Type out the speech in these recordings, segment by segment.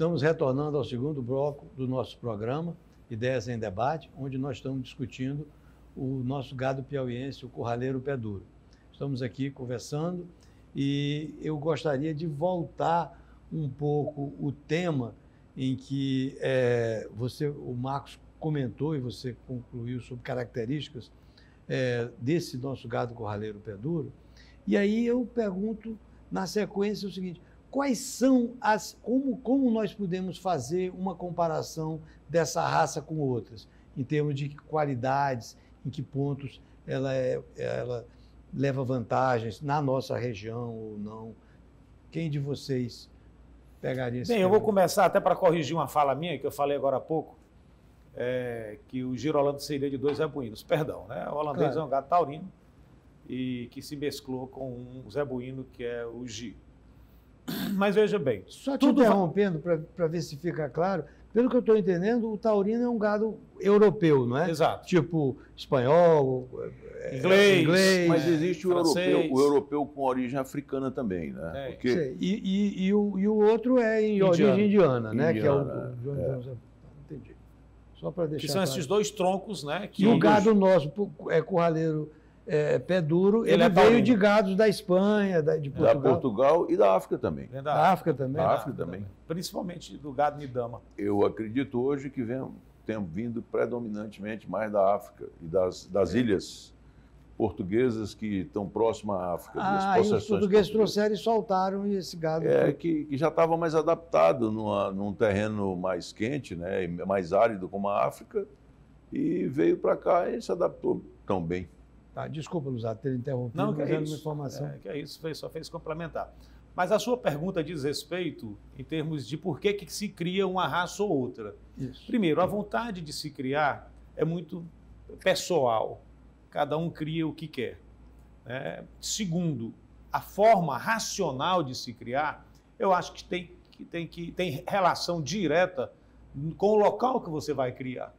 Estamos retornando ao segundo bloco do nosso programa Ideias em Debate, onde nós estamos discutindo o nosso gado piauiense, o corraleiro pé duro. Estamos aqui conversando e eu gostaria de voltar um pouco o tema em que é, você, o Marcos comentou e você concluiu sobre características é, desse nosso gado corraleiro pé duro. E aí eu pergunto na sequência o seguinte: Quais são as. Como, como nós podemos fazer uma comparação dessa raça com outras, em termos de qualidades, em que pontos ela, é, ela leva vantagens na nossa região ou não? Quem de vocês pegaria esse Bem, termo? eu vou começar até para corrigir uma fala minha, que eu falei agora há pouco, é, que o giro holandês seria de dois zebuínos. Perdão, né? O holandês claro. é um gato taurino e que se mesclou com um zebuíno que é o giro. Mas veja bem. Só te interrompendo vai... para ver se fica claro. Pelo que eu estou entendendo, o taurino é um gado europeu, não é? Exato. Tipo espanhol, é, é, inglês. inglês mas existe é, o europeu, o europeu com origem africana também, né? É. Porque... E, e, e, o, e o outro é em indiana. origem indiana, né? Indiana, que é o. É. Entendi. Só para deixar. Que são claro. esses dois troncos, né? Que e o gado nosso é curraleiro é, pé duro, ele, ele é veio de gados da Espanha, da, de é Portugal. Da Portugal e da África também. da, África também. Da África, também. Principalmente do gado Nidama. Eu acredito hoje que vem, tem vindo predominantemente mais da África e das, das é. ilhas portuguesas que estão próximas à África. Ah, e os portugueses trouxeram e soltaram esse gado. É, que, que, já estava mais adaptado numa, num terreno mais quente, né, mais árido como a África, e veio para cá e se adaptou tão bem. Tá, desculpa, Luzado, ter interrompido, Não, que é isso. informação. É, que é isso, só fez complementar. Mas a sua pergunta diz respeito em termos de por que, que se cria uma raça ou outra. Isso. Primeiro, a vontade de se criar é muito pessoal. Cada um cria o que quer. Né? Segundo, a forma racional de se criar, eu acho que tem, que tem, que tem relação direta com o local que você vai criar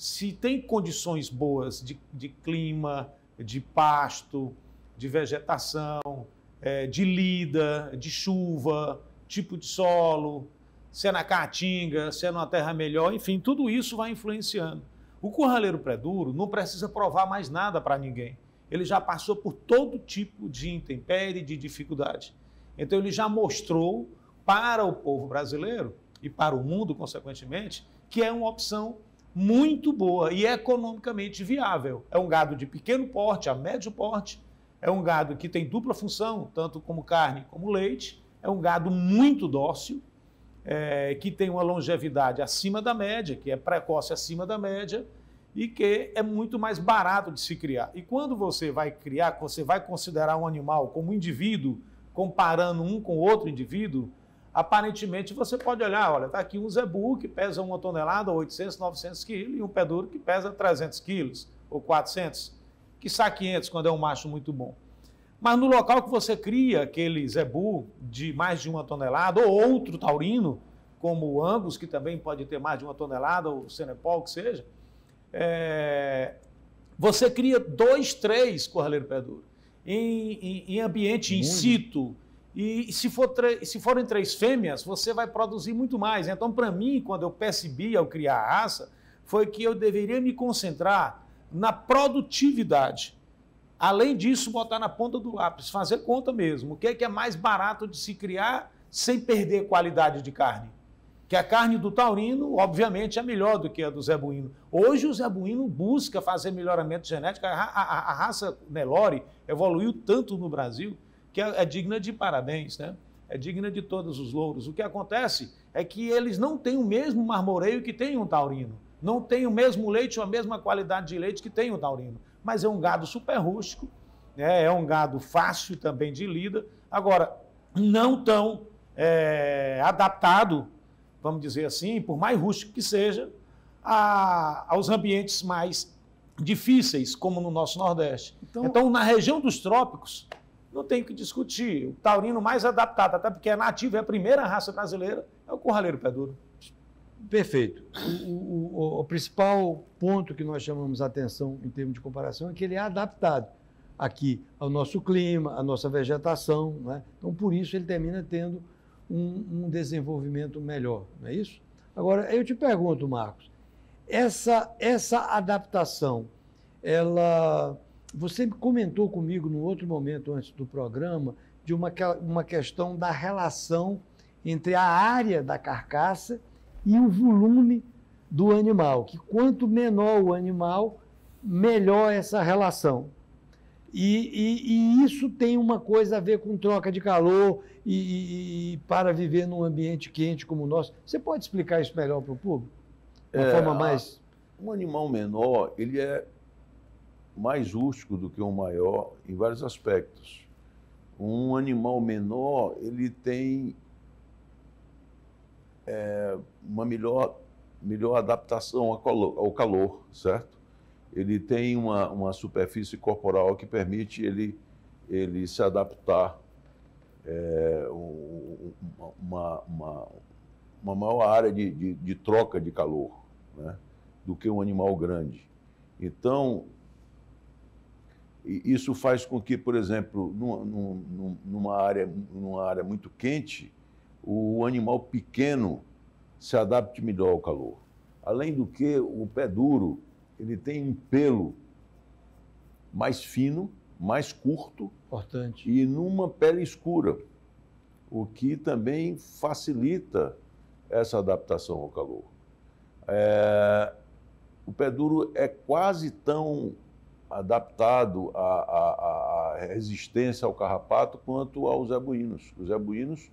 se tem condições boas de, de clima, de pasto, de vegetação, é, de lida, de chuva, tipo de solo, se é na caatinga, se é numa terra melhor, enfim, tudo isso vai influenciando. O curraleiro pré-duro não precisa provar mais nada para ninguém. Ele já passou por todo tipo de intempérie, de dificuldade. Então, ele já mostrou para o povo brasileiro e para o mundo, consequentemente, que é uma opção muito boa e é economicamente viável. É um gado de pequeno porte a médio porte, é um gado que tem dupla função, tanto como carne como leite, é um gado muito dócil, é, que tem uma longevidade acima da média, que é precoce acima da média e que é muito mais barato de se criar. E quando você vai criar, você vai considerar um animal como indivíduo, comparando um com outro indivíduo, aparentemente você pode olhar, olha, está aqui um zebu que pesa uma tonelada, 800, 900 quilos, e um pé duro que pesa 300 quilos ou 400, que sai 500 quando é um macho muito bom. Mas no local que você cria aquele zebu de mais de uma tonelada, ou outro taurino, como o Angus, que também pode ter mais de uma tonelada, ou o Senepol, que seja, é... você cria dois, três corraleiro pé duro. Em, em, em ambiente in situ, e se, for se forem três fêmeas, você vai produzir muito mais. Né? Então, para mim, quando eu percebi ao criar a raça, foi que eu deveria me concentrar na produtividade. Além disso, botar na ponta do lápis, fazer conta mesmo. O que é que é mais barato de se criar sem perder qualidade de carne? Que a carne do taurino, obviamente, é melhor do que a do zebuino. Hoje o zebuino busca fazer melhoramento genético. A, a, a raça Nelore evoluiu tanto no Brasil que é, é digna de parabéns, né? é digna de todos os louros. O que acontece é que eles não têm o mesmo marmoreio que tem um taurino, não tem o mesmo leite ou a mesma qualidade de leite que tem um taurino, mas é um gado super rústico, né? é um gado fácil também de lida, agora, não tão é, adaptado, vamos dizer assim, por mais rústico que seja, a, aos ambientes mais difíceis, como no nosso Nordeste. Então, então na região dos trópicos, não tenho que discutir. O taurino mais adaptado, até porque é nativo, é a primeira raça brasileira, é o corraleiro pé duro. Perfeito. O, o, o, principal ponto que nós chamamos a atenção em termos de comparação é que ele é adaptado aqui ao nosso clima, à nossa vegetação. Né? Então, por isso, ele termina tendo um, um desenvolvimento melhor, não é isso? Agora, eu te pergunto, Marcos, essa, essa adaptação, ela você comentou comigo num outro momento antes do programa de uma, uma questão da relação entre a área da carcaça e o volume do animal, que quanto menor o animal, melhor essa relação. E, e, e, isso tem uma coisa a ver com troca de calor e, e, para viver num ambiente quente como o nosso. Você pode explicar isso melhor para o público? De uma é, forma mais. Um animal menor, ele é mais rústico do que um maior em vários aspectos. Um animal menor, ele tem é, uma melhor, melhor adaptação ao calor, certo? Ele tem uma, uma superfície corporal que permite ele, ele se adaptar é, uma, uma, uma maior área de, de, de troca de calor né, do que um animal grande. Então, isso faz com que, por exemplo, numa, área, numa área muito quente, o animal pequeno se adapte melhor ao calor. Além do que, o pé duro ele tem um pelo mais fino, mais curto Importante. e numa pele escura, o que também facilita essa adaptação ao calor. É, o pé duro é quase tão adaptado à, resistência ao carrapato quanto aos ebuínos. Os ebuínos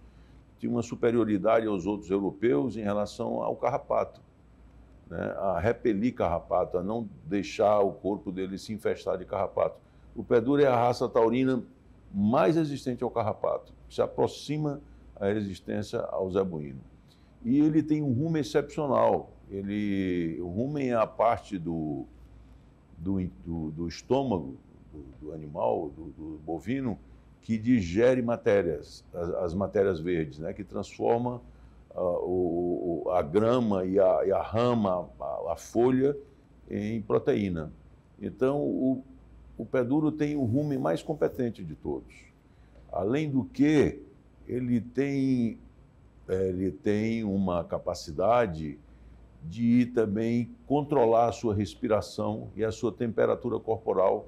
tinham uma superioridade aos outros europeus em relação ao carrapato, né? a repelir carrapato, a não deixar o corpo dele se infestar de carrapato. O pé é a raça taurina mais resistente ao carrapato, se aproxima a resistência ao zebuíno. E ele tem um rumo excepcional. Ele, o rumen é a parte do, do, do, do estômago do, do animal, do, bovino, que digere matérias, as, as, matérias verdes, né? que transforma uh, o, a grama e a, e a rama, a, a, folha, em proteína. Então, o, o pé duro tem o rumen mais competente de todos. Além do que, ele tem, eh, ele tem uma capacidade de também controlar a sua respiração e a sua temperatura corporal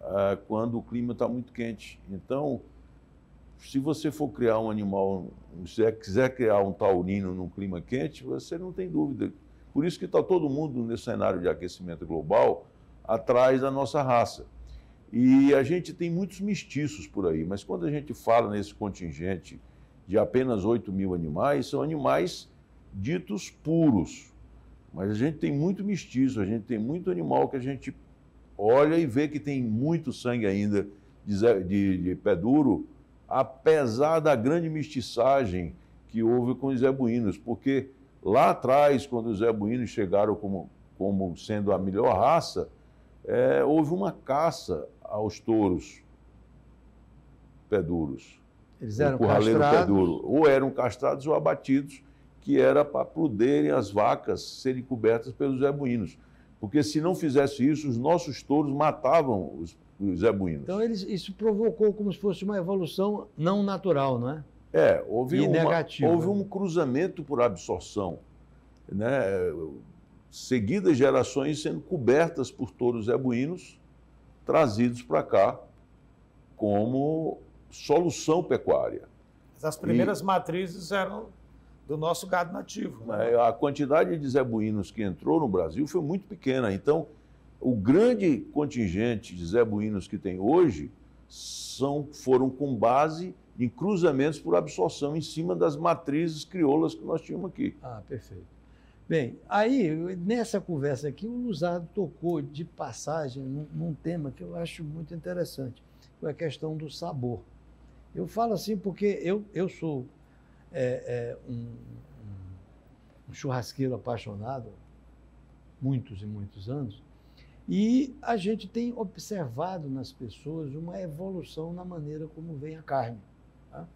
ah, quando o clima está muito quente. Então, se você for criar um animal, se é, quiser criar um taurino num clima quente, você não tem dúvida. Por isso que está todo mundo nesse cenário de aquecimento global atrás da nossa raça. E a gente tem muitos mestiços por aí, mas quando a gente fala nesse contingente de apenas 8 mil animais, são animais ditos puros. Mas a gente tem muito mestiço, a gente tem muito animal que a gente olha e vê que tem muito sangue ainda de, de, de pé duro, apesar da grande mestiçagem que houve com os zebuínos, porque lá atrás, quando os zebuínos chegaram como, como sendo a melhor raça, é, houve uma caça aos touros peduros. Eles eram castrados? Ou eram castrados ou abatidos que era para pruderem as vacas serem cobertas pelos zebuínos. Porque se não fizesse isso, os nossos touros matavam os, os zebuínos. Então eles, isso provocou como se fosse uma evolução não natural, não é? É, houve, uma, houve um cruzamento por absorção. Né? Seguidas gerações sendo cobertas por touros zebuínos, trazidos para cá como solução pecuária. as primeiras e... matrizes eram do nosso gado nativo. Né? É, a quantidade de zebuínos que entrou no Brasil foi muito pequena. Então, o grande contingente de zebuínos que tem hoje são, foram com base em cruzamentos por absorção em cima das matrizes crioulas que nós tínhamos aqui. Ah, perfeito. Bem, aí, nessa conversa aqui, o Luzardo tocou de passagem num, num tema que eu acho muito interessante, que é a questão do sabor. Eu falo assim porque eu, eu sou é, é um, um churrasqueiro apaixonado, muitos e muitos anos, e a gente tem observado nas pessoas uma evolução na maneira como vem a carne. Tá?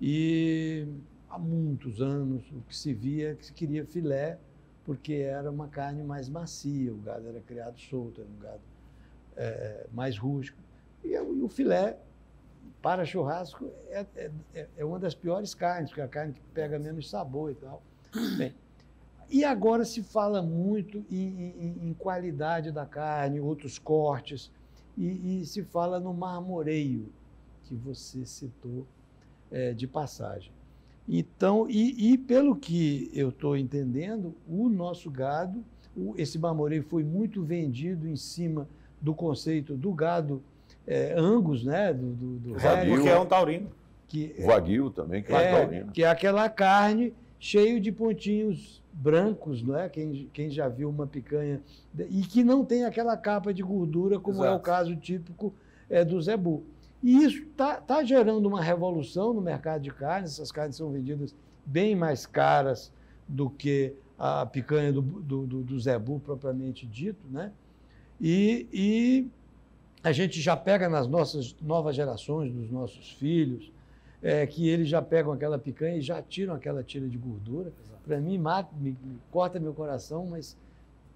E há muitos anos o que se via é que se queria filé, porque era uma carne mais macia, o gado era criado solto, era um gado é, mais rústico. E o filé para churrasco é, é, é, é, uma das piores carnes, porque é a carne que pega menos sabor e tal. Uhum. Bem, e agora se fala muito em, em, em qualidade da carne, outros cortes, e, e, se fala no marmoreio, que você citou é, de passagem. Então, e, e pelo que eu estou entendendo, o nosso gado, o, esse marmoreio foi muito vendido em cima do conceito do gado é, Angus, né? Do, do, do Wagyu, que é um taurino. Que, Wagyu é, também, que é, é um taurino. Que é aquela carne cheio de pontinhos brancos, não é? Quem, quem já viu uma picanha e que não tem aquela capa de gordura como Exato. é o caso típico é, do zebu. E isso está tá gerando uma revolução no mercado de carnes. Essas carnes são vendidas bem mais caras do que a picanha do, do, do, do zebu propriamente dito, né? E, e a gente já pega nas nossas novas gerações, dos nossos filhos, é, que eles já pegam aquela picanha e já tiram aquela tira de gordura. Para mim, mata, me, me, corta meu coração, mas,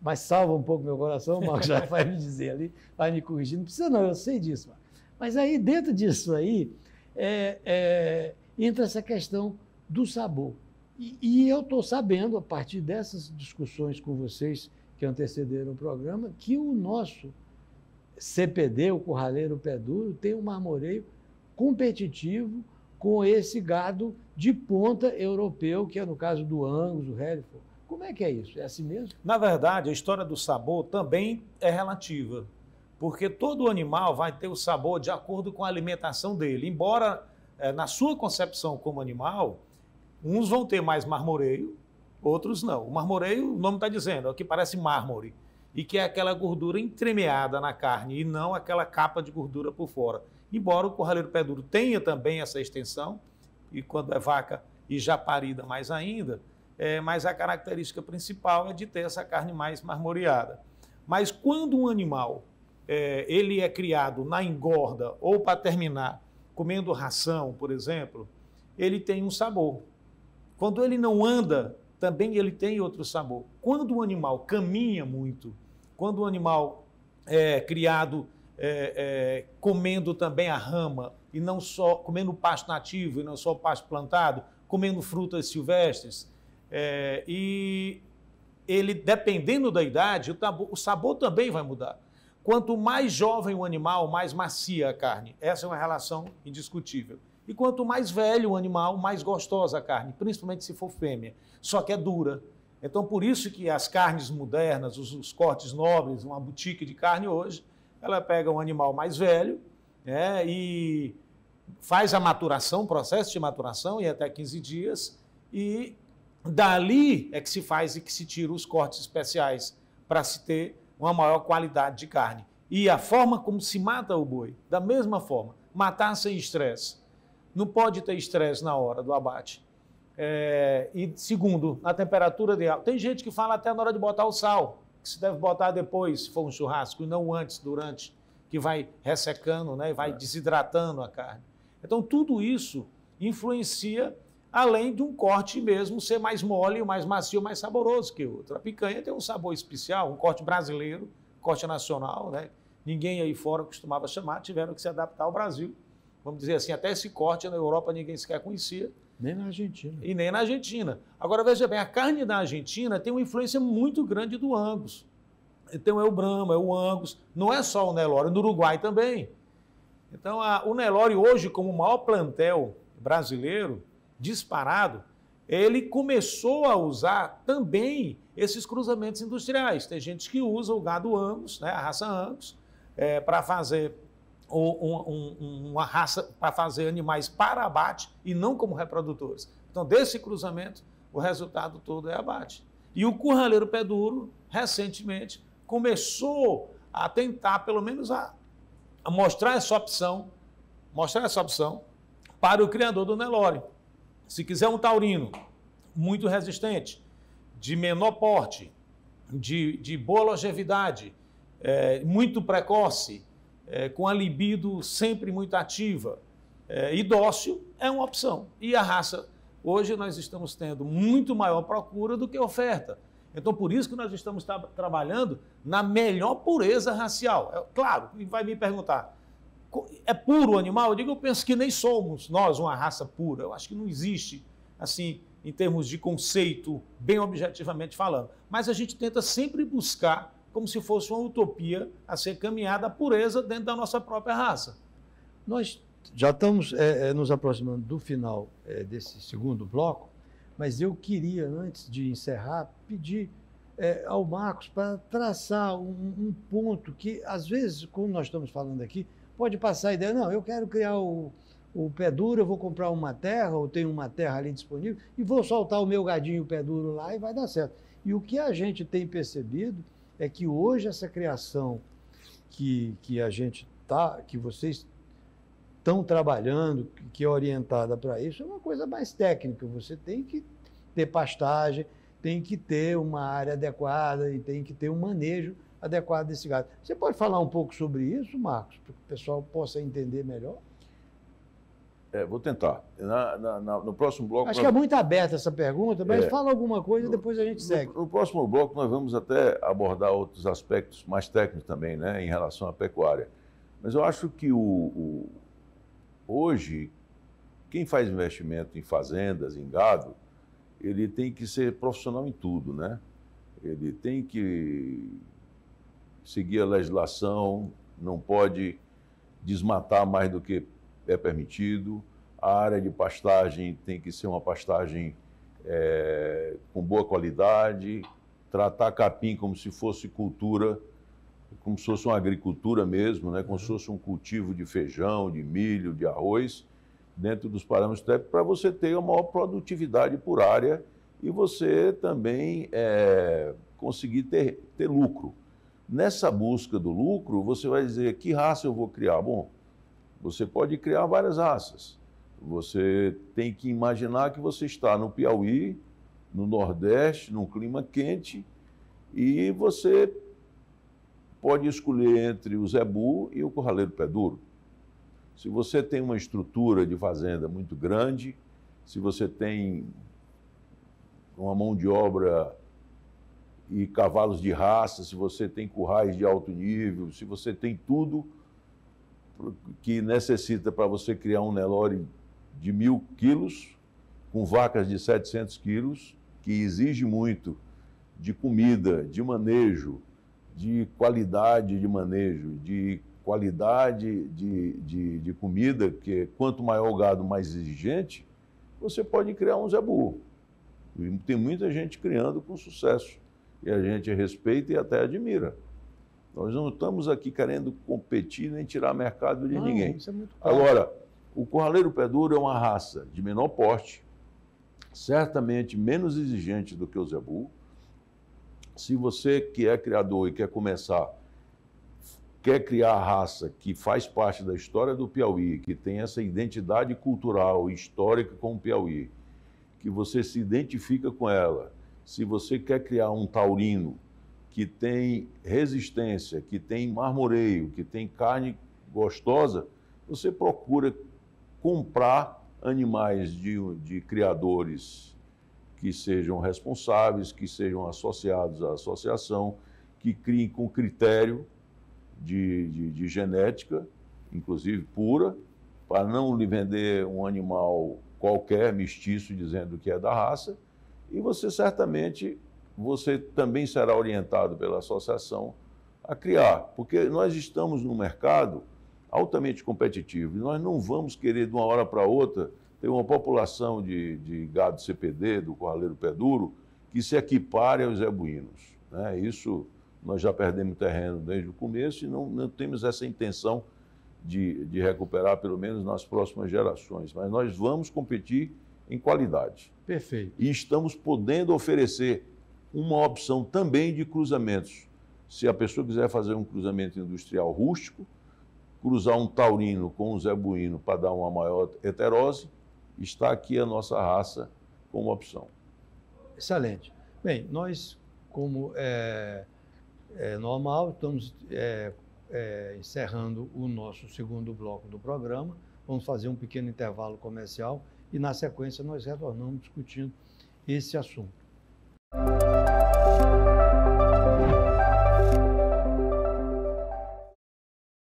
mas salva um pouco meu coração. O Marcos já vai me dizer ali, vai me corrigir. Não precisa, não, eu sei disso. Marcos. Mas aí, dentro disso aí, é, é, entra essa questão do sabor. E, e eu estou sabendo, a partir dessas discussões com vocês que antecederam o programa, que o nosso CPD, o Curraleiro Pé Duro, tem um marmoreio competitivo com esse gado de ponta europeu, que é no caso do Angus, do Hereford. Como é que é isso? É assim mesmo? Na verdade, a história do sabor também é relativa, porque todo animal vai ter o sabor de acordo com a alimentação dele. Embora, eh, na sua concepção como animal, uns vão ter mais marmoreio, outros não. O marmoreio, o nome está dizendo, é o que parece mármore e que é aquela gordura entremeada na carne e não aquela capa de gordura por fora. Embora o corralheiro pé duro tenha também essa extensão, e quando é vaca e já parida mais ainda, é, mas a característica principal é de ter essa carne mais marmoreada. Mas quando um animal é, ele é criado na engorda ou para terminar comendo ração, por exemplo, ele tem um sabor. Quando ele não anda, também ele tem outro sabor. Quando o animal caminha muito, quando o animal é criado é, é, comendo também a rama e não só comendo pasto nativo e não só pasto plantado, comendo frutas silvestres. É, e ele, dependendo da idade, o, tabu, o, sabor também vai mudar. Quanto mais jovem o animal, mais macia a carne. Essa é uma relação indiscutível. E quanto mais velho o animal, mais gostosa a carne, principalmente se for fêmea. Só que é dura. Então, por isso que as carnes modernas, os, os, cortes nobres, uma boutique de carne hoje, ela pega um animal mais velho né, e faz a maturação, processo de maturação, e até 15 dias, e dali é que se faz e que se tira os cortes especiais para se ter uma maior qualidade de carne. E a forma como se mata o boi, da mesma forma, matar sem estresse. Não pode ter estresse na hora do abate. É, e segundo, a temperatura ideal. Tem gente que fala até na hora de botar o sal, que se deve botar depois, se for um churrasco, e não antes, durante, que vai ressecando, né, e vai é. desidratando a carne. Então, tudo isso influencia, além de um corte mesmo ser mais mole, mais macio, mais saboroso que o outro. A picanha tem um sabor especial, um corte brasileiro, corte nacional, né? Ninguém aí fora costumava chamar, tiveram que se adaptar ao Brasil. Vamos dizer assim, até esse corte na Europa ninguém sequer conhecia. Nem na Argentina. E nem na Argentina. Agora, veja bem, a carne da Argentina tem uma influência muito grande do Angus. Então, é o Brahma, é o Angus, não é só o Nelore, no Uruguai também. Então, a, o Nelore hoje, como o maior plantel brasileiro, disparado, ele começou a usar também esses cruzamentos industriais. Tem gente que usa o gado Angus, né, a raça Angus, é, para fazer um, um, uma raça para fazer animais para abate e não como reprodutores. Então, desse cruzamento, o resultado todo é abate. E o curraleiro pé duro, recentemente, começou a tentar, pelo menos, a, a mostrar essa opção, mostrar essa opção para o criador do Nelore. Se quiser um taurino muito resistente, de menor porte, de, de boa longevidade, é, muito precoce, é, com a libido sempre muito ativa é, e dócil, é uma opção. E a raça, hoje nós estamos tendo muito maior procura do que oferta. Então, por isso que nós estamos tra trabalhando na melhor pureza racial. É, claro, e vai me perguntar, é puro o animal? Eu digo, eu penso que nem somos nós uma raça pura. Eu acho que não existe, assim, em termos de conceito, bem objetivamente falando. Mas a gente tenta sempre buscar como se fosse uma utopia a ser caminhada à pureza dentro da nossa própria raça. Nós já estamos é, é, nos aproximando do final é, desse segundo bloco, mas eu queria, antes de encerrar, pedir é, ao Marcos para traçar um, um, ponto que, às vezes, como nós estamos falando aqui, pode passar a ideia, não, eu quero criar o, o pé duro, eu vou comprar uma terra, ou tenho uma terra ali disponível, e vou soltar o meu gadinho pé duro lá e vai dar certo. E o que a gente tem percebido é que hoje essa criação que, que a gente tá, que vocês estão trabalhando, que é orientada para isso, é uma coisa mais técnica. Você tem que ter pastagem, tem que ter uma área adequada e tem que ter um manejo adequado desse gado. Você pode falar um pouco sobre isso, Marcos, para que o pessoal possa entender melhor? É, vou tentar. Na, na, na, no próximo bloco. Acho nós... que é muito aberta essa pergunta, mas é, fala alguma coisa e depois a gente no, segue. No, próximo bloco, nós vamos até abordar outros aspectos mais técnicos também, né, em relação à pecuária. Mas eu acho que o, o hoje, quem faz investimento em fazendas, em gado, ele tem que ser profissional em tudo, né? Ele tem que seguir a legislação, não pode desmatar mais do que é permitido, a área de pastagem tem que ser uma pastagem é, com boa qualidade, tratar capim como se fosse cultura, como se fosse uma agricultura mesmo, né? como se uhum. fosse um cultivo de feijão, de milho, de arroz, dentro dos parâmetros técnicos, para você ter a maior produtividade por área e você também é, conseguir ter, ter lucro. Nessa busca do lucro, você vai dizer que raça eu vou criar. Bom, você pode criar várias raças. Você tem que imaginar que você está no Piauí, no Nordeste, num clima quente, e você pode escolher entre o zebu e o corraleiro pé duro. Se você tem uma estrutura de fazenda muito grande, se você tem uma mão de obra e cavalos de raça, se você tem currais de alto nível, se você tem tudo, que necessita para você criar um Nelore de mil quilos, com vacas de 700 quilos, que exige muito de comida, de manejo, de qualidade de manejo, de qualidade de, de, de comida, que quanto maior o gado, mais exigente, você pode criar um zebu. Tem muita gente criando com sucesso. E a gente respeita e até admira. Nós não estamos aqui querendo competir nem tirar mercado de não, ninguém. É Agora, o corraleiro pé duro é uma raça de menor porte, certamente menos exigente do que o zebu. Se você que é criador e quer começar, quer criar a raça que faz parte da história do Piauí, que tem essa identidade cultural e histórica com o Piauí, que você se identifica com ela. Se você quer criar um taurino que tem resistência, que tem marmoreio, que tem carne gostosa, você procura comprar animais de, de criadores que sejam responsáveis, que sejam associados à associação, que criem com critério de, de, de genética, inclusive pura, para não lhe vender um animal qualquer mestiço dizendo que é da raça, e você certamente você também será orientado pela associação a criar, porque nós estamos num mercado altamente competitivo e nós não vamos querer, de uma hora para outra, ter uma população de, de gado CPD, do corraleiro peduro, que se equipare aos ebuínos. Né? Isso nós já perdemos terreno desde o começo e não, não temos essa intenção de, de, recuperar, pelo menos nas próximas gerações. Mas nós vamos competir em qualidade. Perfeito. E estamos podendo oferecer uma opção também de cruzamentos. Se a pessoa quiser fazer um cruzamento industrial rústico, cruzar um taurino com um zebuíno para dar uma maior heterose, está aqui a nossa raça como opção. Excelente. Bem, nós, como é, é normal, estamos é, é, encerrando o nosso segundo bloco do programa. Vamos fazer um pequeno intervalo comercial e, na sequência, nós retornamos discutindo esse assunto.